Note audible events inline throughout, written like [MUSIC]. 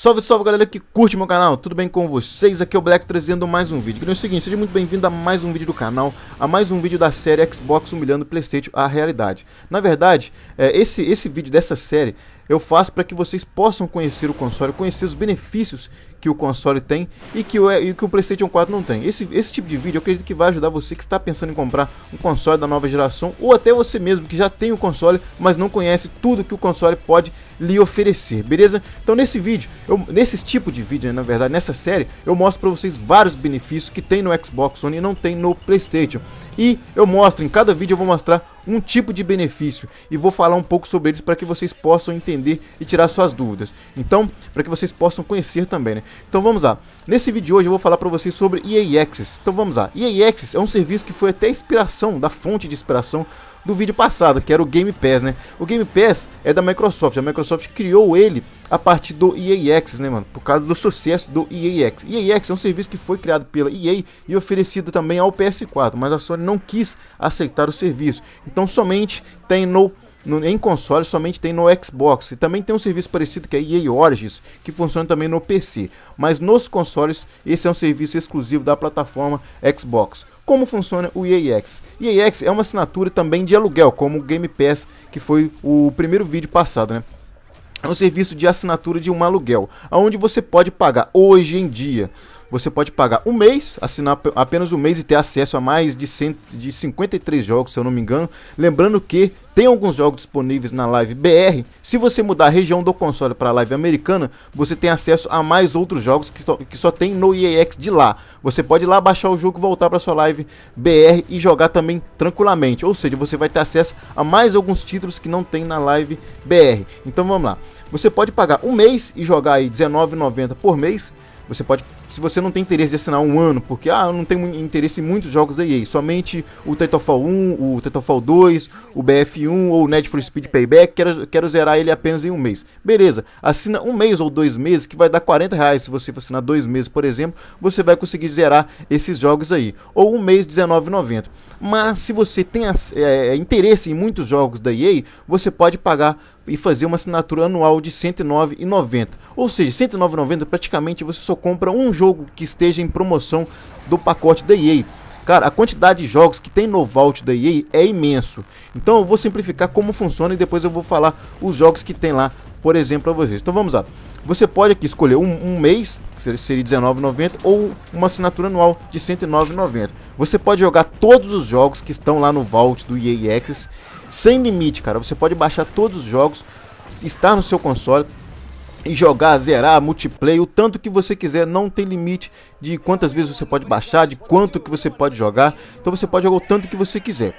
Salve, salve galera que curte meu canal, tudo bem com vocês? Aqui é o Black trazendo mais um vídeo. Que é o seguinte, seja muito bem-vindo a mais um vídeo do canal, a mais um vídeo da série Xbox humilhando o Playstation à realidade. Na verdade, é, esse, esse vídeo dessa série eu faço para que vocês possam conhecer o console, conhecer os benefícios que o console tem e que o, é, e que o PlayStation 4 não tem. Esse, esse tipo de vídeo eu acredito que vai ajudar você que está pensando em comprar um console da nova geração ou até você mesmo que já tem o um console, mas não conhece tudo que o console pode lhe oferecer, beleza? Então nesse vídeo, eu, nesse tipo de vídeo, né, na verdade, nessa série, eu mostro para vocês vários benefícios que tem no Xbox One e não tem no PlayStation. E eu mostro, em cada vídeo eu vou mostrar um tipo de benefício e vou falar um pouco sobre eles para que vocês possam entender e tirar suas dúvidas. Então, para que vocês possam conhecer também, né? Então vamos lá. Nesse vídeo de hoje eu vou falar para vocês sobre EA Access. Então vamos lá. EA Access é um serviço que foi até inspiração, da fonte de inspiração do vídeo passado, que era o Game Pass, né? O Game Pass é da Microsoft. A Microsoft criou ele a partir do EA né, mano? Por causa do sucesso do EA EAX EA é um serviço que foi criado pela EA e oferecido também ao PS4, mas a Sony não quis aceitar o serviço. Então somente tem no no, em console somente tem no Xbox e também tem um serviço parecido que é EA Origins, que funciona também no PC, mas nos consoles esse é um serviço exclusivo da plataforma Xbox. Como funciona o EAX? EAX é uma assinatura também de aluguel, como o Game Pass, que foi o primeiro vídeo passado, né? é um serviço de assinatura de um aluguel, onde você pode pagar hoje em dia você pode pagar um mês, assinar apenas um mês e ter acesso a mais de, cento, de 53 jogos, se eu não me engano. Lembrando que tem alguns jogos disponíveis na Live BR. Se você mudar a região do console para a Live americana, você tem acesso a mais outros jogos que, que só tem no EAX de lá. Você pode ir lá baixar o jogo, voltar para sua Live BR e jogar também tranquilamente. Ou seja, você vai ter acesso a mais alguns títulos que não tem na Live BR. Então vamos lá. Você pode pagar um mês e jogar aí R$19,90 por mês. Você pode se você não tem interesse de assinar um ano, porque ah, eu não tenho interesse em muitos jogos da EA, somente o Titanfall 1, o Titanfall 2, o BF1 ou o Need for Speed Payback, quero, quero zerar ele apenas em um mês. Beleza, assina um mês ou dois meses, que vai dar 40 reais se você for assinar dois meses, por exemplo, você vai conseguir zerar esses jogos aí. Ou um mês, R$19,90. Mas se você tem é, é, interesse em muitos jogos da EA, você pode pagar e fazer uma assinatura anual de R$109,90. Ou seja, R$109,90 praticamente você só compra um jogo que esteja em promoção do pacote da EA. Cara, a quantidade de jogos que tem no Vault da EA é imenso. Então eu vou simplificar como funciona e depois eu vou falar os jogos que tem lá, por exemplo, para vocês. Então vamos lá. Você pode aqui escolher um, um mês, que seria R$19,90, ou uma assinatura anual de R$109,90. Você pode jogar todos os jogos que estão lá no Vault do EA Access, sem limite, cara. Você pode baixar todos os jogos, estar no seu console, e jogar, zerar, multiplayer, o tanto que você quiser, não tem limite de quantas vezes você pode baixar, de quanto que você pode jogar, então você pode jogar o tanto que você quiser.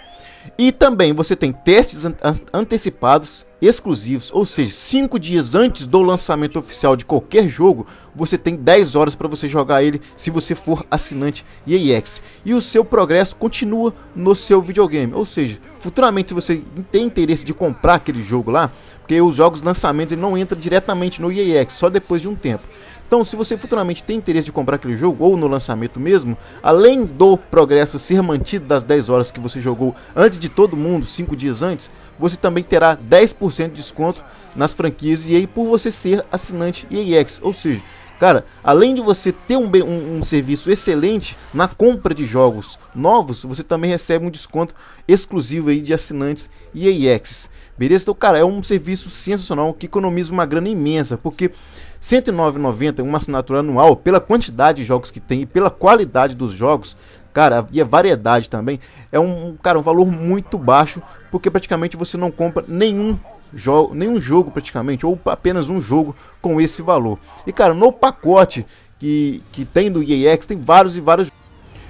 E também você tem testes antecipados, exclusivos, ou seja, 5 dias antes do lançamento oficial de qualquer jogo, você tem 10 horas para você jogar ele se você for assinante EAX. E o seu progresso continua no seu videogame, ou seja, futuramente se você tem interesse de comprar aquele jogo lá, porque os jogos de lançamento não entra diretamente no EAX, só depois de um tempo. Então, se você futuramente tem interesse de comprar aquele jogo ou no lançamento mesmo, além do progresso ser mantido das 10 horas que você jogou antes de todo mundo, 5 dias antes, você também terá 10% 10% de desconto nas franquias EA por você ser assinante EAX. Ou seja, Cara, além de você ter um, um, um, serviço excelente na compra de jogos novos, você também recebe um desconto exclusivo aí de assinantes EAX. Beleza? Então, cara, é um serviço sensacional que economiza uma grana imensa, porque R$ 109,90 uma assinatura anual, pela quantidade de jogos que tem e pela qualidade dos jogos, cara, e a variedade também, é um, cara, um valor muito baixo, porque praticamente você não compra nenhum jogo, nenhum jogo praticamente, ou apenas um jogo com esse valor. E cara, no pacote que, que tem do EAX, tem vários e vários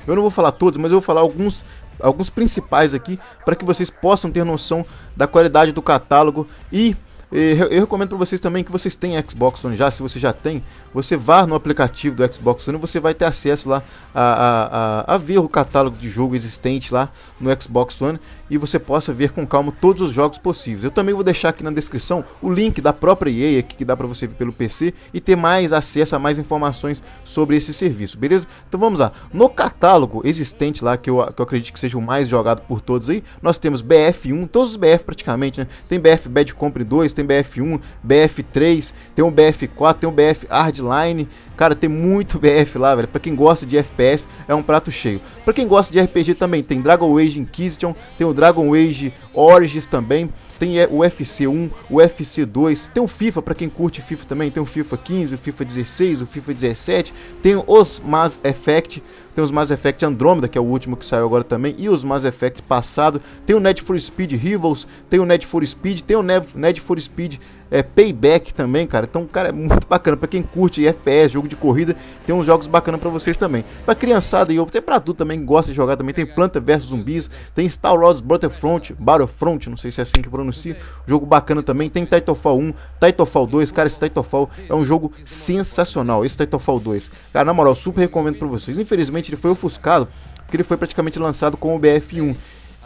Eu não vou falar todos, mas eu vou falar alguns alguns principais aqui para que vocês possam ter noção da qualidade do catálogo e eu, eu recomendo para vocês também que vocês têm Xbox One já. Se você já tem, você vá no aplicativo do Xbox One e você vai ter acesso lá a, a, a, a ver o catálogo de jogo existente lá no Xbox One e você possa ver com calma todos os jogos possíveis. Eu também vou deixar aqui na descrição o link da própria EA aqui que dá para você ver pelo PC e ter mais acesso a mais informações sobre esse serviço, beleza? Então vamos lá. No catálogo existente lá, que eu, que eu acredito que seja o mais jogado por todos aí, nós temos BF1, todos os BF praticamente, né? Tem BF Bad Company 2, tem BF1, BF3, tem um BF4, tem um BF Hardline. Cara, tem muito [LAUGHS] BF lá, velho. Pra quem gosta de FPS, é um prato cheio. Pra quem gosta de RPG também, tem Dragon Age Inquisition, tem o Dragon Age Origins também, tem é, o FC1, o FC2, tem o FIFA, pra quem curte FIFA também, tem o FIFA 15, o FIFA 16, o FIFA 17, tem os Mass Effect tem os Mass Effect Andromeda, que é o último que saiu agora também, e os Mass Effect passado, tem o Need for Speed Rivals, tem o Need for Speed, tem o Need for Speed é, Payback também, cara. Então, cara, é muito bacana. Para quem curte FPS, jogo de corrida, tem uns jogos bacanas para vocês também. Para criançada e até para adulto também gosta de jogar também. Tem Planta vs Zumbis, tem Star Wars Battlefront, Battlefront, não sei se é assim que pronuncia. Jogo bacana também. Tem Titanfall 1, Titanfall 2. Cara, esse Titanfall é um jogo sensacional. Esse Titanfall 2. Cara, na moral, super recomendo para vocês. Infelizmente, ele foi ofuscado porque ele foi praticamente lançado com o BF1.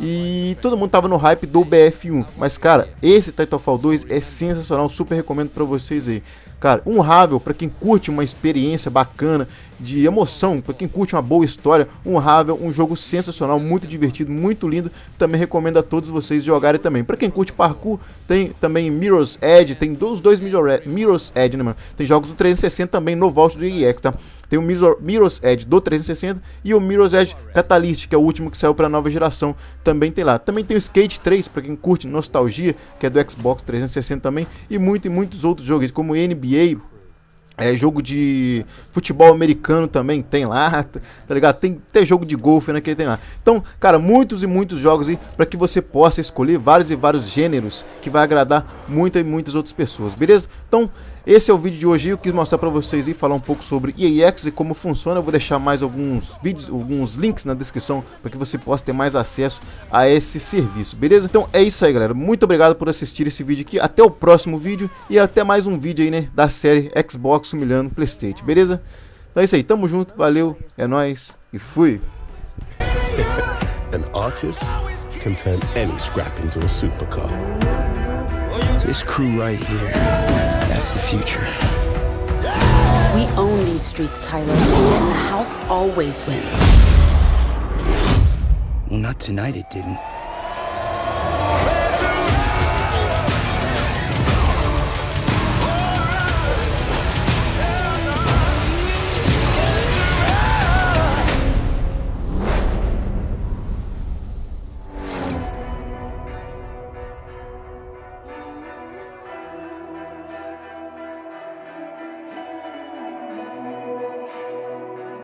E todo mundo tava no hype do BF1. Mas, cara, esse Titanfall 2 é sensacional. Super recomendo para vocês aí. Cara, um Ravel para quem curte uma experiência bacana, de emoção, para quem curte uma boa história, honrável, um jogo sensacional, muito divertido, muito lindo. Também recomendo a todos vocês jogarem também. Para quem curte parkour, tem também Mirror's Edge, tem dois, dois Mirror's Edge, né, mano? Tem jogos do 360 também no Vault do EX, tá? Tem o Mirror's Edge do 360 e o Mirror's Edge Catalyst, que é o último que saiu para nova geração, também tem lá. Também tem o Skate 3 para quem curte nostalgia, que é do Xbox 360 também, e muito e muitos outros jogos, como NBA NBA. É, jogo de futebol americano também tem lá, tá ligado? Tem até jogo de golfe, né, que tem lá. Então, cara, muitos e muitos jogos aí para que você possa escolher vários e vários gêneros que vai agradar muitas e muitas outras pessoas, beleza? Então, esse é o vídeo de hoje, eu quis mostrar para vocês e falar um pouco sobre EAX e como funciona. Eu vou deixar mais alguns vídeos, alguns links na descrição para que você possa ter mais acesso a esse serviço, beleza? Então é isso aí, galera. Muito obrigado por assistir esse vídeo aqui. Até o próximo vídeo e até mais um vídeo aí, né, da série Xbox humilhando PlayStation, beleza? Então é isso aí, tamo junto, valeu, é nóis e fui! [LAUGHS] An artist can turn any scrap into a supercar. This crew right here. That's the future. We own these streets, Tyler, and the house always wins. Well, not tonight it didn't.